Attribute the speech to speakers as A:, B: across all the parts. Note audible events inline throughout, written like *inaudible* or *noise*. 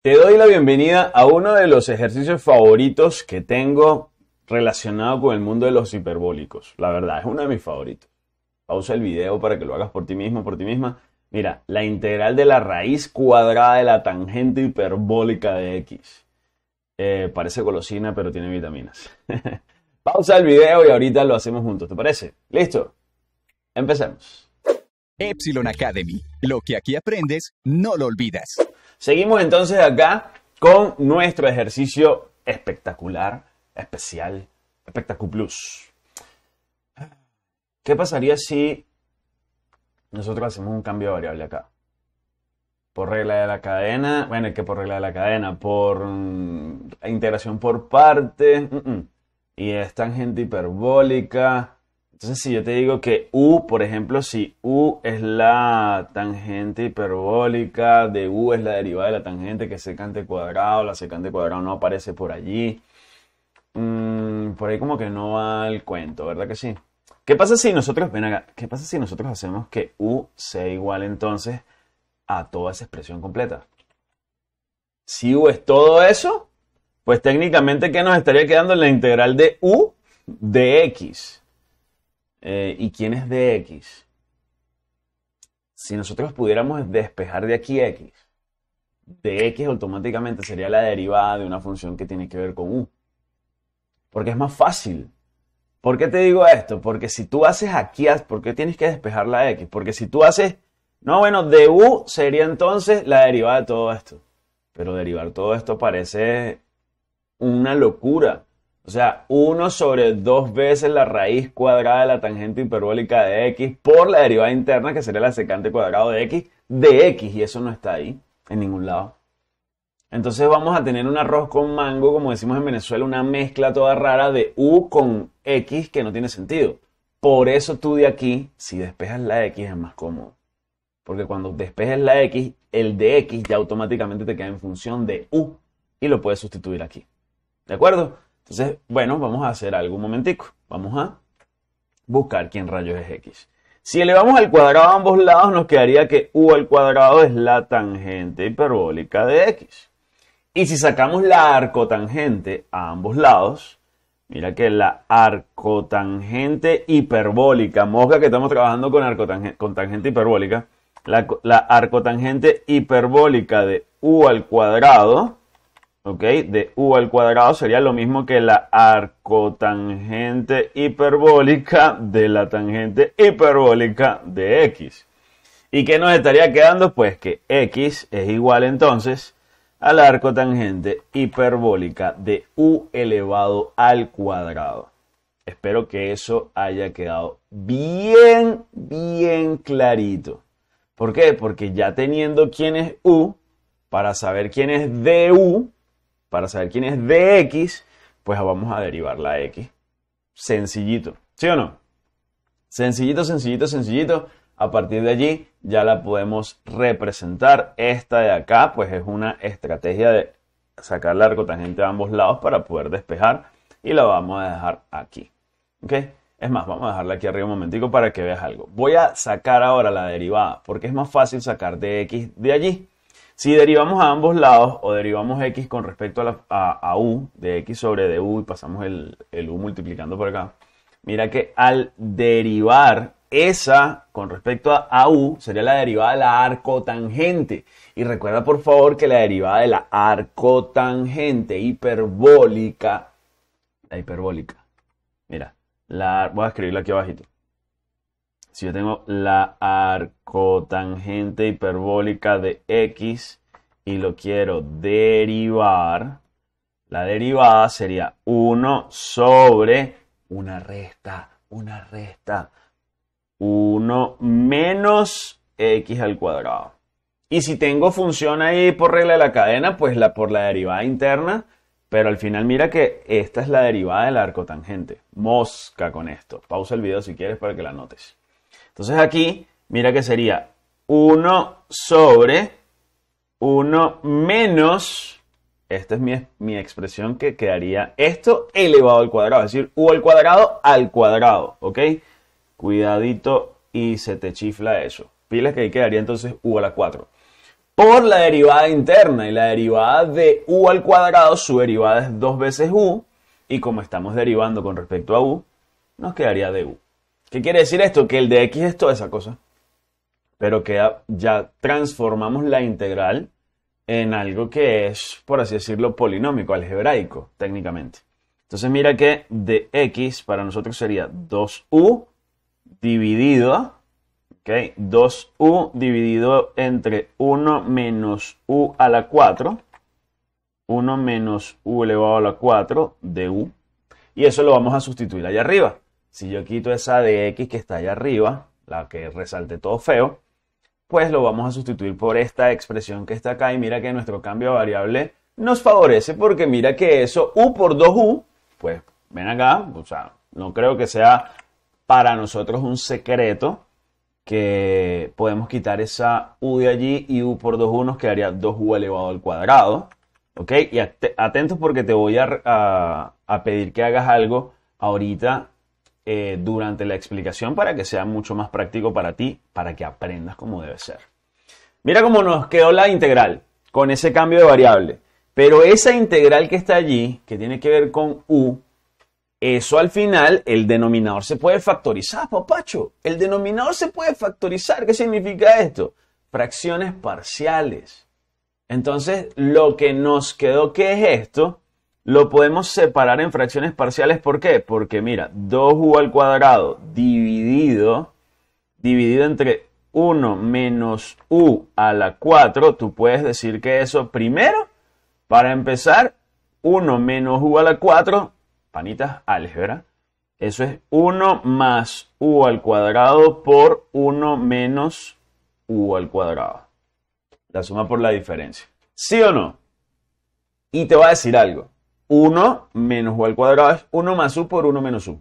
A: Te doy la bienvenida a uno de los ejercicios favoritos que tengo relacionado con el mundo de los hiperbólicos. La verdad, es uno de mis favoritos. Pausa el video para que lo hagas por ti mismo, por ti misma. Mira, la integral de la raíz cuadrada de la tangente hiperbólica de x. Eh, parece golosina, pero tiene vitaminas. *laughs* Pausa el video y ahorita lo hacemos juntos, ¿te parece? ¿Listo? Empecemos. Epsilon Academy. Lo que aquí aprendes, no lo olvidas. Seguimos entonces acá con nuestro ejercicio espectacular, especial, espectacular ¿Qué pasaría si nosotros hacemos un cambio de variable acá? Por regla de la cadena, bueno, que por regla de la cadena, por mm, integración por parte, mm, mm, y es tangente hiperbólica, entonces, si yo te digo que U, por ejemplo, si U es la tangente hiperbólica de U es la derivada de la tangente que secante cuadrado, la secante cuadrado no aparece por allí. Mm, por ahí como que no va el cuento, ¿verdad que sí? ¿Qué pasa si nosotros, ven qué pasa si nosotros hacemos que U sea igual entonces a toda esa expresión completa? Si U es todo eso, pues técnicamente, ¿qué nos estaría quedando en la integral de U de X? Eh, y quién es de X. Si nosotros pudiéramos despejar de aquí X, de X automáticamente sería la derivada de una función que tiene que ver con U. Porque es más fácil. ¿Por qué te digo esto? Porque si tú haces aquí, ¿por qué tienes que despejar la X? Porque si tú haces, no, bueno, de U sería entonces la derivada de todo esto. Pero derivar todo esto parece una locura. O sea, 1 sobre 2 veces la raíz cuadrada de la tangente hiperbólica de x por la derivada interna, que sería la secante cuadrado de x, de x. Y eso no está ahí, en ningún lado. Entonces vamos a tener un arroz con mango, como decimos en Venezuela, una mezcla toda rara de u con x que no tiene sentido. Por eso tú de aquí, si despejas la x es más cómodo. Porque cuando despejes la x, el de x ya automáticamente te queda en función de u y lo puedes sustituir aquí. ¿De acuerdo? Entonces, bueno, vamos a hacer algo un momentico. Vamos a buscar quién rayos es x. Si elevamos al cuadrado a ambos lados, nos quedaría que u al cuadrado es la tangente hiperbólica de x. Y si sacamos la arcotangente a ambos lados, mira que la arcotangente hiperbólica, mosca que estamos trabajando con, arcotangente, con tangente hiperbólica, la, la arcotangente hiperbólica de u al cuadrado ¿ok? De u al cuadrado sería lo mismo que la arcotangente hiperbólica de la tangente hiperbólica de x. ¿Y qué nos estaría quedando? Pues que x es igual entonces al arco tangente hiperbólica de u elevado al cuadrado. Espero que eso haya quedado bien, bien clarito. ¿Por qué? Porque ya teniendo quién es u, para saber quién es du, para saber quién es x, pues vamos a derivar la x. Sencillito, ¿sí o no? Sencillito, sencillito, sencillito. A partir de allí ya la podemos representar. Esta de acá, pues es una estrategia de sacar la tangente a ambos lados para poder despejar. Y la vamos a dejar aquí. ¿Ok? Es más, vamos a dejarla aquí arriba un momentico para que veas algo. Voy a sacar ahora la derivada porque es más fácil sacar de x de allí. Si derivamos a ambos lados o derivamos x con respecto a, u, de x sobre du y pasamos el, u multiplicando por acá, mira que al derivar esa con respecto a, u sería la derivada de la arcotangente. Y recuerda por favor que la derivada de la arcotangente hiperbólica, la hiperbólica, mira, la, voy a escribirla aquí abajito si yo tengo la arcotangente hiperbólica de x y lo quiero derivar, la derivada sería 1 sobre una resta, una resta, 1 menos x al cuadrado. Y si tengo función ahí por regla de la cadena, pues la por la derivada interna, pero al final mira que esta es la derivada del arco tangente. Mosca con esto. Pausa el video si quieres para que la notes. Entonces aquí, mira que sería 1 sobre 1 menos, esta es mi, expresión que quedaría esto elevado al cuadrado, es decir, u al cuadrado al cuadrado, ¿ok? Cuidadito y se te chifla eso. Pilas que ahí quedaría entonces u a la 4. Por la derivada interna y la derivada de u al cuadrado, su derivada es 2 veces u, y como estamos derivando con respecto a u, nos quedaría de u. ¿Qué quiere decir esto? Que el de x es toda esa cosa, pero que ya transformamos la integral en algo que es, por así decirlo, polinómico, algebraico, técnicamente. Entonces mira que de x para nosotros sería 2u dividido, ¿ok? 2u dividido entre 1 menos u a la 4, 1 menos u elevado a la 4 de u, y eso lo vamos a sustituir allá arriba. Si yo quito esa de X que está allá arriba, la que resalte todo feo, pues lo vamos a sustituir por esta expresión que está acá y mira que nuestro cambio de variable nos favorece porque mira que eso u por 2u, pues ven acá, o sea, no creo que sea para nosotros un secreto que podemos quitar esa u de allí y u por 2u nos quedaría 2u elevado al cuadrado. ¿Ok? Y atentos porque te voy a, a pedir que hagas algo ahorita eh, durante la explicación para que sea mucho más práctico para ti, para que aprendas como debe ser. Mira cómo nos quedó la integral con ese cambio de variable. Pero esa integral que está allí, que tiene que ver con u, eso al final, el denominador se puede factorizar, papacho. El denominador se puede factorizar. ¿Qué significa esto? Fracciones parciales. Entonces, lo que nos quedó, ¿qué es esto? lo podemos separar en fracciones parciales. ¿Por qué? Porque mira, 2u al cuadrado dividido, entre 1 menos u a la 4, tú puedes decir que eso primero, para empezar, 1 menos u a la 4, panitas álgebra, eso es 1 más u al cuadrado por 1 menos u al cuadrado. La suma por la diferencia. ¿Sí o no? Y te va a decir algo 1 menos u al cuadrado es 1 más u por 1 menos u.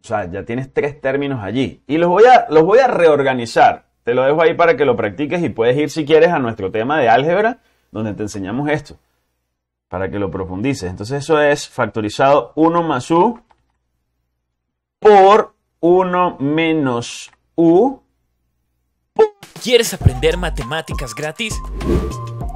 A: O sea, ya tienes tres términos allí. Y los voy, a, los voy a reorganizar. Te lo dejo ahí para que lo practiques y puedes ir si quieres a nuestro tema de álgebra, donde te enseñamos esto, para que lo profundices. Entonces eso es factorizado 1 más u por 1 menos u.
B: ¿Quieres aprender matemáticas gratis?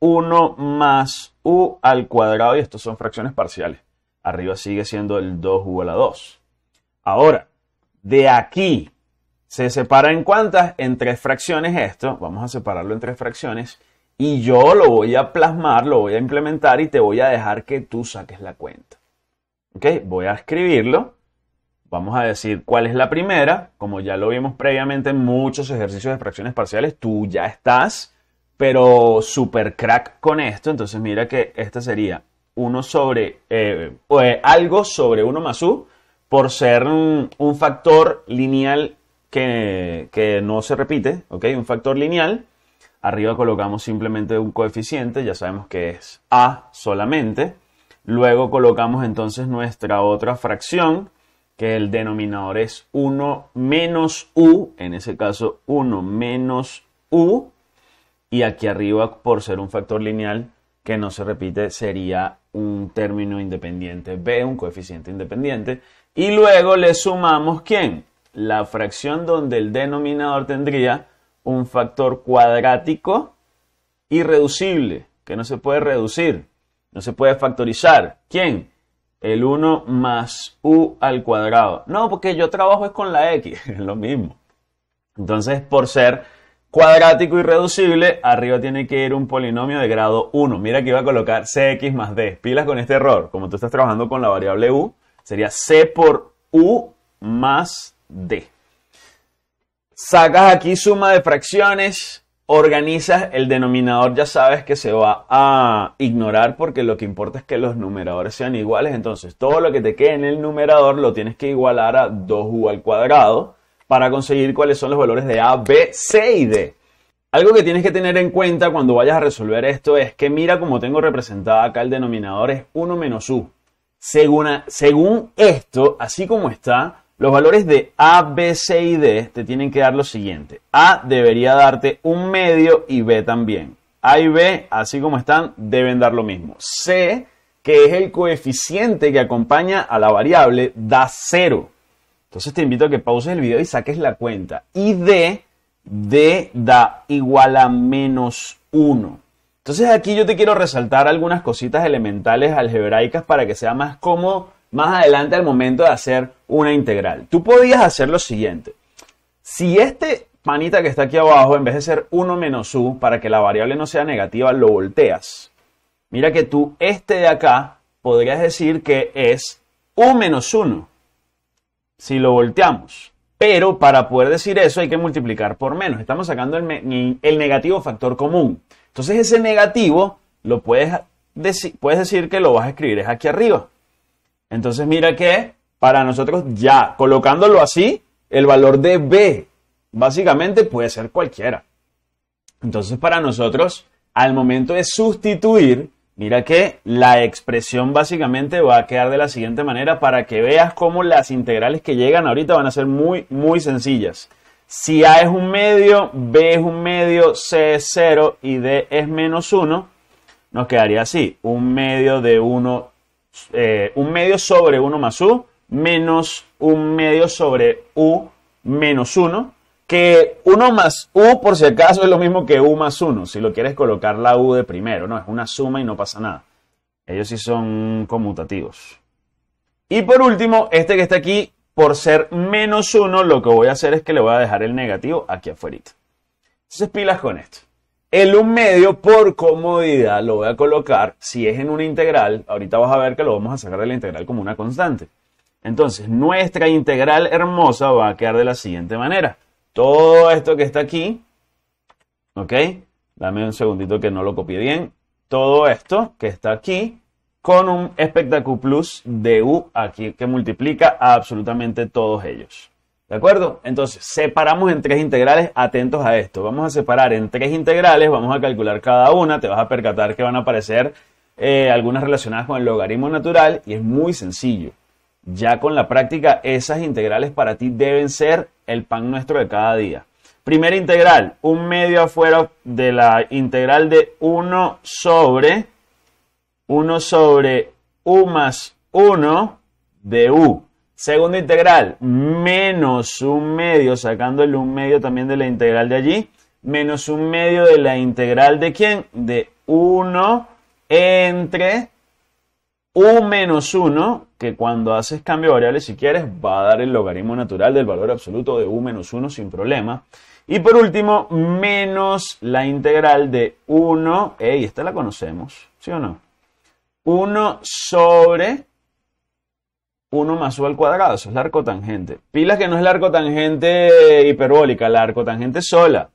A: 1 más u al cuadrado y estos son fracciones parciales. Arriba sigue siendo el 2 u a la 2. Ahora, de aquí se separa en cuántas? En tres fracciones esto. Vamos a separarlo en tres fracciones. Y yo lo voy a plasmar, lo voy a implementar y te voy a dejar que tú saques la cuenta. Voy a escribirlo. Vamos a decir cuál es la primera. Como ya lo vimos previamente en muchos ejercicios de fracciones parciales, tú ya estás pero super crack con esto. Entonces mira que esta sería uno sobre, eh, eh, algo sobre 1 más u por ser un, factor lineal que, que, no se repite, ¿ok? Un factor lineal. Arriba colocamos simplemente un coeficiente, ya sabemos que es a solamente. Luego colocamos entonces nuestra otra fracción, que el denominador es 1 menos u, en ese caso 1 menos u, y aquí arriba, por ser un factor lineal que no se repite, sería un término independiente b, un coeficiente independiente. Y luego le sumamos quién? La fracción donde el denominador tendría un factor cuadrático irreducible, que no se puede reducir, no se puede factorizar. ¿Quién? El 1 más u al cuadrado. No, porque yo trabajo es con la x, *laughs* es lo mismo. Entonces, por ser cuadrático irreducible, arriba tiene que ir un polinomio de grado 1. Mira que iba a colocar cx más d. Pilas con este error. Como tú estás trabajando con la variable u, sería c por u más d. Sacas aquí suma de fracciones, organizas el denominador, ya sabes que se va a ignorar porque lo que importa es que los numeradores sean iguales. Entonces, todo lo que te quede en el numerador lo tienes que igualar a 2u al cuadrado para conseguir cuáles son los valores de A, B, C y D. Algo que tienes que tener en cuenta cuando vayas a resolver esto es que mira cómo tengo representada acá el denominador es 1 menos U. Según, según esto, así como está, los valores de A, B, C y D te tienen que dar lo siguiente. A debería darte un medio y B también. A y B, así como están, deben dar lo mismo. C, que es el coeficiente que acompaña a la variable, da cero. Entonces te invito a que pauses el video y saques la cuenta. Y D, D da igual a menos 1. Entonces aquí yo te quiero resaltar algunas cositas elementales algebraicas para que sea más cómodo más adelante al momento de hacer una integral. Tú podías hacer lo siguiente. Si este panita que está aquí abajo, en vez de ser 1 menos u, para que la variable no sea negativa, lo volteas. Mira que tú este de acá podrías decir que es u menos 1 si lo volteamos. Pero para poder decir eso hay que multiplicar por menos. Estamos sacando el, negativo factor común. Entonces ese negativo lo puedes, puedes decir que lo vas a escribir, es aquí arriba. Entonces mira que para nosotros ya colocándolo así, el valor de B básicamente puede ser cualquiera. Entonces para nosotros, al momento de sustituir, Mira que la expresión básicamente va a quedar de la siguiente manera para que veas cómo las integrales que llegan ahorita van a ser muy, muy sencillas. Si A es un medio, B es un medio, C es 0 y D es menos 1, nos quedaría así. Un medio de 1, eh, un medio sobre 1 más U, menos un medio sobre U menos 1 que 1 más u por si acaso es lo mismo que u más 1, si lo quieres colocar la u de primero, no, es una suma y no pasa nada. Ellos sí son conmutativos. Y por último, este que está aquí, por ser menos 1, lo que voy a hacer es que le voy a dejar el negativo aquí afuera. Entonces pilas con esto. El 1 medio por comodidad lo voy a colocar, si es en una integral, ahorita vas a ver que lo vamos a sacar de la integral como una constante. Entonces, nuestra integral hermosa va a quedar de la siguiente manera todo esto que está aquí, ¿ok? Dame un segundito que no lo copie bien. Todo esto que está aquí con un espectáculo plus de U aquí que multiplica a absolutamente todos ellos. ¿De acuerdo? Entonces, separamos en tres integrales, atentos a esto. Vamos a separar en tres integrales, vamos a calcular cada una, te vas a percatar que van a aparecer eh, algunas relacionadas con el logaritmo natural y es muy sencillo. Ya con la práctica, esas integrales para ti deben ser el pan nuestro de cada día. Primera integral, un medio afuera de la integral de 1 sobre 1 sobre u más 1 de u. Segunda integral, menos un medio, sacando el un medio también de la integral de allí, menos un medio de la integral de quién? De 1 entre u menos 1, que cuando haces cambio de variable si quieres, va a dar el logaritmo natural del valor absoluto de u menos 1 sin problema. Y por último, menos la integral de 1, y esta la conocemos, ¿sí o no? 1 sobre 1 más u al cuadrado, eso es la arcotangente. Pila que no es la arcotangente hiperbólica, la arcotangente sola.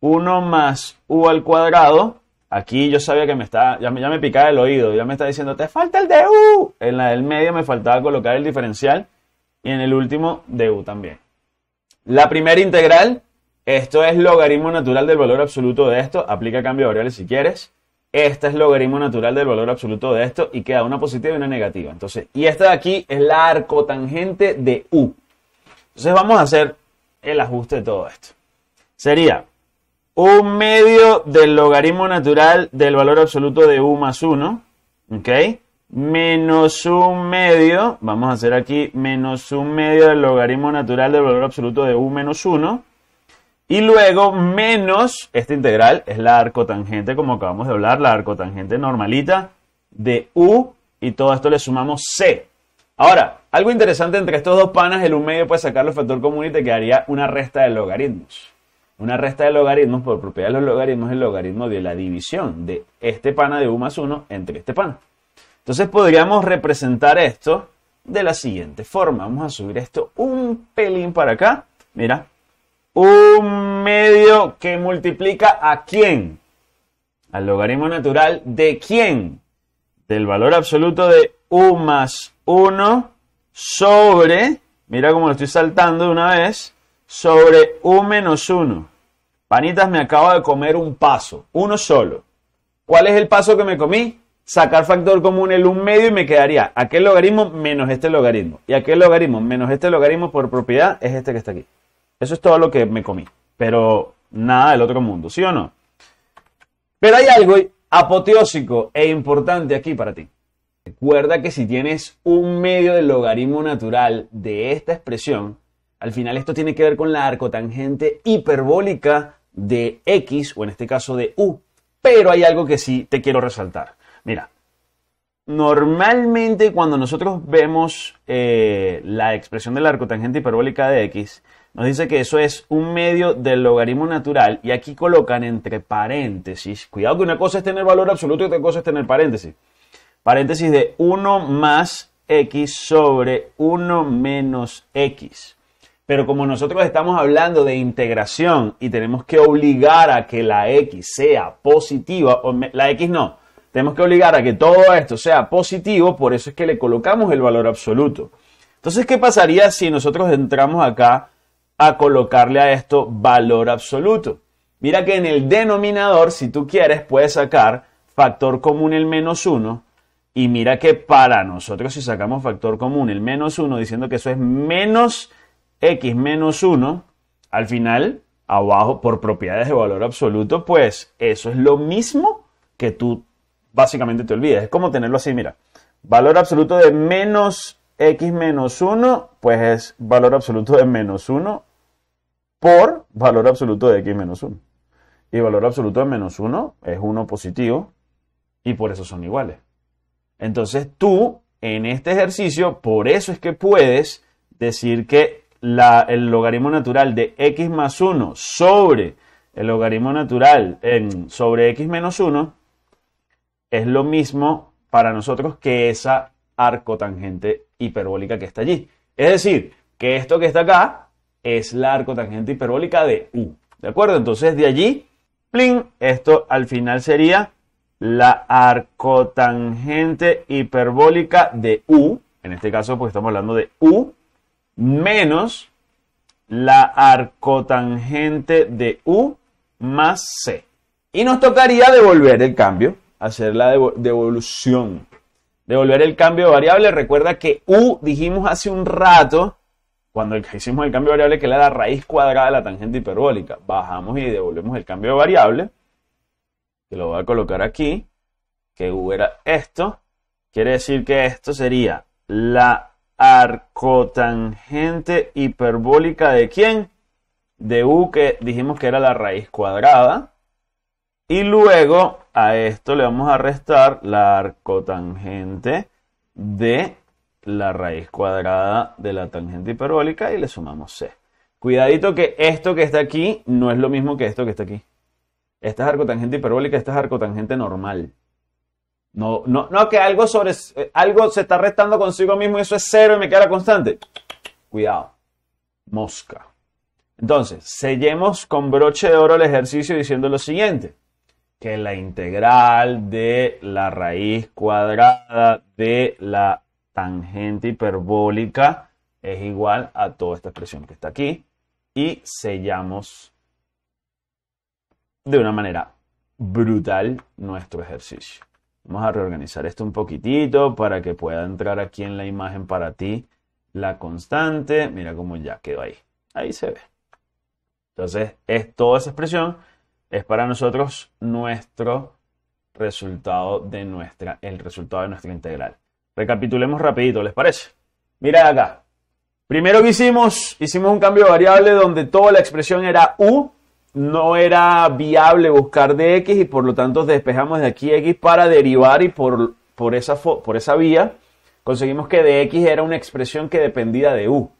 A: 1 más u al cuadrado Aquí yo sabía que me está ya me, picaba el oído, ya me está diciendo, te falta el de U. En la del medio me faltaba colocar el diferencial y en el último de U también. La primera integral, esto es logaritmo natural del valor absoluto de esto, aplica cambio de variables si quieres. Este es logaritmo natural del valor absoluto de esto y queda una positiva y una negativa. Entonces, y esta de aquí es la arcotangente de U. Entonces vamos a hacer el ajuste de todo esto. Sería un medio del logaritmo natural del valor absoluto de u más 1, ¿ok? Menos un medio, vamos a hacer aquí menos un medio del logaritmo natural del valor absoluto de u menos 1. Y luego menos, esta integral es la arcotangente, como acabamos de hablar, la arcotangente normalita de u y todo esto le sumamos c. Ahora, algo interesante entre estos dos panas, el un medio puede sacar el factor común y te quedaría una resta de logaritmos. Una resta de logaritmos por propiedad de los logaritmos es el logaritmo de la división de este pana de u más 1 entre este pana. Entonces podríamos representar esto de la siguiente forma. Vamos a subir esto un pelín para acá. Mira, un medio que multiplica a quién? Al logaritmo natural de quién? Del valor absoluto de u más 1 sobre, mira cómo lo estoy saltando de una vez, sobre un menos uno. Panitas, me acabo de comer un paso, uno solo. ¿Cuál es el paso que me comí? Sacar factor común el 1 medio y me quedaría aquel logaritmo menos este logaritmo. Y aquel logaritmo menos este logaritmo por propiedad es este que está aquí. Eso es todo lo que me comí. Pero nada del otro mundo, ¿sí o no? Pero hay algo apoteósico e importante aquí para ti. Recuerda que si tienes un medio del logaritmo natural de esta expresión, al final esto tiene que ver con la arcotangente hiperbólica de X, o en este caso de U, pero hay algo que sí te quiero resaltar. Mira, normalmente cuando nosotros vemos eh, la expresión de la arcotangente hiperbólica de X, nos dice que eso es un medio del logaritmo natural y aquí colocan entre paréntesis, cuidado que una cosa es tener valor absoluto y otra cosa es tener paréntesis, paréntesis de 1 más X sobre 1 menos X. Pero como nosotros estamos hablando de integración y tenemos que obligar a que la X sea positiva, o la X no, tenemos que obligar a que todo esto sea positivo, por eso es que le colocamos el valor absoluto. Entonces, ¿qué pasaría si nosotros entramos acá a colocarle a esto valor absoluto? Mira que en el denominador, si tú quieres, puedes sacar factor común el menos 1. Y mira que para nosotros, si sacamos factor común el menos 1, diciendo que eso es menos x menos 1, al final, abajo, por propiedades de valor absoluto, pues eso es lo mismo que tú básicamente te olvidas. Es como tenerlo así, mira. Valor absoluto de menos x menos 1, pues es valor absoluto de menos 1 por valor absoluto de x menos 1. Y valor absoluto de menos 1 es 1 positivo y por eso son iguales. Entonces tú, en este ejercicio, por eso es que puedes decir que el logaritmo natural de x más 1 sobre el logaritmo natural en, sobre x menos 1 es lo mismo para nosotros que esa arcotangente hiperbólica que está allí. Es decir, que esto que está acá es la arcotangente hiperbólica de u. ¿De acuerdo? Entonces de allí, plin, esto al final sería la arcotangente hiperbólica de u. En este caso, pues estamos hablando de u menos la arcotangente de U más C. Y nos tocaría devolver el cambio, hacer la devolución. Devolver el cambio de variable. Recuerda que U dijimos hace un rato, cuando hicimos el cambio de variable, que era la raíz cuadrada de la tangente hiperbólica. Bajamos y devolvemos el cambio de variable, que lo voy a colocar aquí, que U era esto. Quiere decir que esto sería la arcotangente hiperbólica de quién? De U que dijimos que era la raíz cuadrada. Y luego a esto le vamos a restar la arcotangente de la raíz cuadrada de la tangente hiperbólica y le sumamos c. Cuidadito que esto que está aquí no es lo mismo que esto que está aquí. Esta es arcotangente hiperbólica, esta es arcotangente normal. No, no, no, que algo, sobre, eh, algo se está restando consigo mismo y eso es cero y me queda constante. Cuidado. Mosca. Entonces, sellemos con broche de oro el ejercicio diciendo lo siguiente. Que la integral de la raíz cuadrada de la tangente hiperbólica es igual a toda esta expresión que está aquí. Y sellamos de una manera brutal nuestro ejercicio. Vamos a reorganizar esto un poquitito para que pueda entrar aquí en la imagen para ti la constante. Mira cómo ya quedó ahí. Ahí se ve. Entonces, es toda esa expresión es para nosotros nuestro resultado de nuestra, el resultado de nuestra integral. Recapitulemos rapidito, ¿les parece? Mira acá. Primero que hicimos, hicimos un cambio de variable donde toda la expresión era u no era viable buscar de X y por lo tanto despejamos de aquí X para derivar y por, esa, vía conseguimos que de X era una expresión que dependía de U.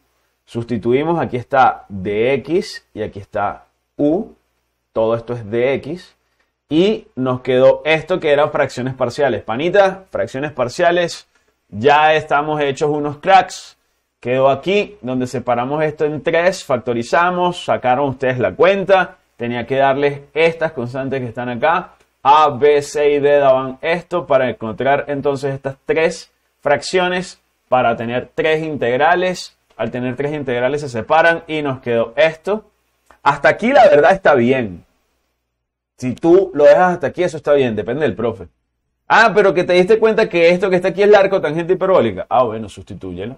A: Sustituimos, aquí está dx y aquí está u, todo esto es dx, y nos quedó esto que eran fracciones parciales. Panita, fracciones parciales, ya estamos hechos unos cracks quedó aquí, donde separamos esto en tres, factorizamos, sacaron ustedes la cuenta, tenía que darles estas constantes que están acá, A, B, C y D daban esto para encontrar entonces estas tres fracciones para tener tres integrales, al tener tres integrales se separan y nos quedó esto. Hasta aquí la verdad está bien. Si tú lo dejas hasta aquí, eso está bien, depende del profe. Ah, pero que te diste cuenta que esto que está aquí es la arco tangente hiperbólica. Ah, bueno, sustitúyelo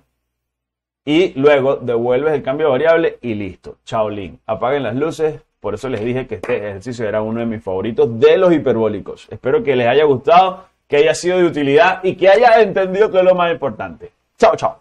A: y luego devuelves el cambio de variable y listo. Chao, Link. Apaguen las luces. Por eso les dije que este ejercicio era uno de mis favoritos de los hiperbólicos. Espero que les haya gustado, que haya sido de utilidad y que haya entendido que es lo más importante. Chao, chao.